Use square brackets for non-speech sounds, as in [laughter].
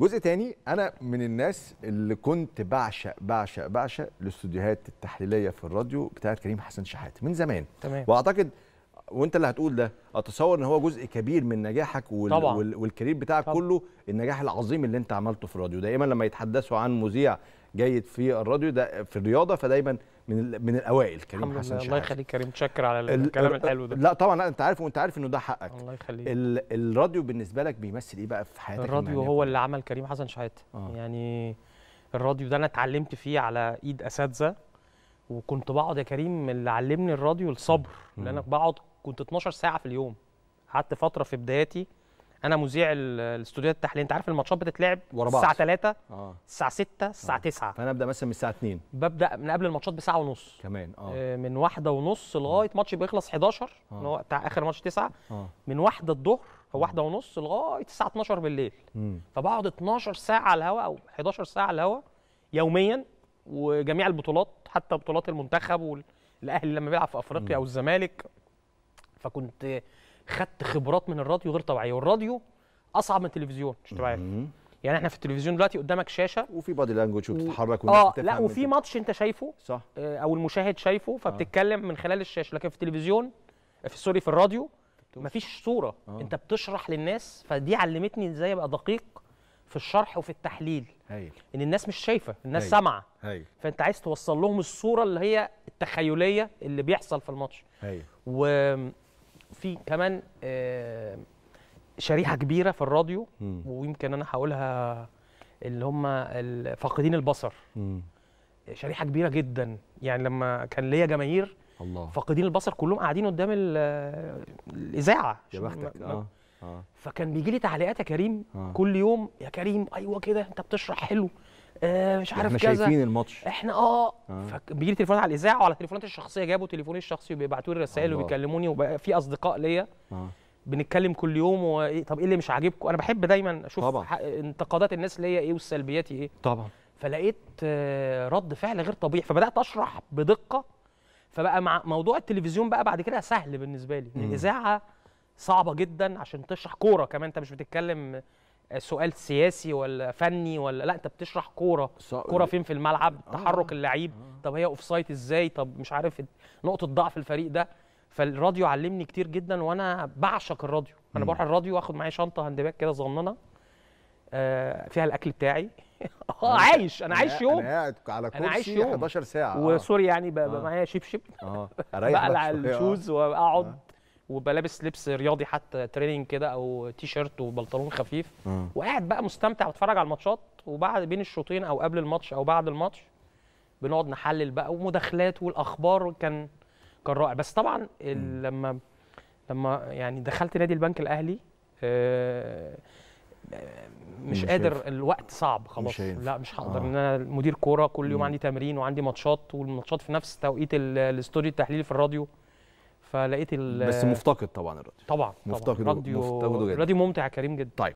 جزء تاني انا من الناس اللي كنت بعشق بعشق بعشق الاستوديوهات التحليليه في الراديو بتاعت كريم حسن شحات من زمان تمام. واعتقد وانت اللي هتقول ده اتصور ان هو جزء كبير من نجاحك وال... طبعا. وال... والكارير بتاعك طبعا. كله النجاح العظيم اللي انت عملته في الراديو دائما لما يتحدثوا عن مذيع جيد في الراديو ده في الرياضه فدايما من من الاوائل كريم الحمد حسن لله الله يخليك كريم متشكر على الكلام الحلو ده لا طبعا لا انت عارف وانت عارف انه ده حقك الله يخليك الراديو بالنسبه لك بيمثل ايه بقى في حياتك الراديو هو اللي عمل كريم حسن شحاته آه. يعني الراديو ده انا اتعلمت فيه على ايد اساتذه وكنت بقعد يا كريم اللي علمني الراديو الصبر لان انا بقعد كنت 12 ساعه في اليوم قعدت فتره في بداياتي انا مذيع الاستوديوهات التحليل انت عارف الماتشات بتتلعب ورا بعض الساعه 3 اه الساعه 6 الساعه آه. 9 فانا ابدا مثلا من الساعه 2 ببدا من قبل الماتشات بساعه ونص كمان اه, آه، من واحدة ونص لغايه آه. ماتش بيخلص 11 آه. اللي آه. هو بتاع اخر ماتش 9 آه. من واحدة الظهر او آه. واحدة ونص لغايه الساعه 12 بالليل فبقعد 12 ساعه على الهواء او 11 ساعه على الهواء يوميا وجميع البطولات حتى بطولات المنتخب والاهلي لما بيلعب في افريقيا او الزمالك فكنت خدت خبرات من الراديو غير طبيعيه والراديو اصعب من التلفزيون مش طبيعي يعني احنا في التلفزيون دلوقتي قدامك شاشه وفي بادي لانجوج وبتتحرك اه لا وفي ماتش انت شايفه صح آه، او المشاهد شايفه فبتتكلم آه. من خلال الشاشه لكن في التلفزيون آه، في سوري في الراديو مفيش صوره آه. انت بتشرح للناس فدي علمتني ازاي ابقى دقيق في الشرح وفي التحليل هايل. ان الناس مش شايفه الناس سامعه فانت عايز توصل لهم الصوره اللي هي التخيليه اللي بيحصل في الماتش هي. و في كمان آه، شريحه كبيره في الراديو ويمكن انا هقولها اللي هم فاقدين البصر شريحه كبيره جدا يعني لما كان ليا جماهير الله فاقدين البصر كلهم قاعدين قدام الاذاعه يا بختك آه. اه فكان بيجي لي تعليقات يا كريم آه. كل يوم يا كريم ايوه كده انت بتشرح حلو آه، مش عارف كذا احنا شايفين الماتش احنا اه, آه. فبيجي لي تليفونات على الاذاعه وعلى تليفوناتي الشخصيه جابوا تليفوني الشخصي وبيبعتوا لي رسائل وبيكلموني وبقى في اصدقاء ليا آه. بنتكلم كل يوم وايه طب ايه اللي مش عاجبكم انا بحب دايما اشوف طبعًا. انتقادات الناس ليا ايه والسلبيات ايه طبعا فلقيت آه، رد فعل غير طبيعي فبدات اشرح بدقه فبقى مع موضوع التلفزيون بقى بعد كده سهل بالنسبه لي الاذاعه صعبه جدا عشان تشرح كوره كمان انت مش بتتكلم سؤال سياسي ولا فني ولا لا انت بتشرح كوره كوره فين في الملعب آه. تحرك اللعيب طب هي اوف سايت ازاي طب مش عارف نقطه ضعف الفريق ده فالراديو علمني كتير جدا وانا بعشق الراديو انا بروح الراديو واخد معايا شنطه هاند باك كده صغننه آه فيها الاكل بتاعي [laughs] اه عايش انا عايش يوم انا قاعد على كرسي 11 ساعه وسوري يعني بقى آه. معايا شبشب اه [laughs] اريح بقلع الشوز آه. واقعد وبلابس لبس رياضي حتى تريننج كده او تي شيرت وبنطلون خفيف م. وقاعد بقى مستمتع بتفرج على الماتشات وبعد بين الشوطين او قبل الماتش او بعد الماتش بنقعد نحلل بقى ومداخلات والاخبار كان كان رائع بس طبعا لما لما يعني دخلت نادي البنك الاهلي آه، آه، مش, مش قادر شايف. الوقت صعب خلاص مش لا مش هقدر آه. ان انا مدير كوره كل يوم عندي تمرين وعندي ماتشات والماتشات في نفس توقيت الاستوديو التحليلي في الراديو فلقيت بس مفتقد طبعا الراديو طبعا مفتقد طبعا راديو, راديو ممتع كريم جدا طيب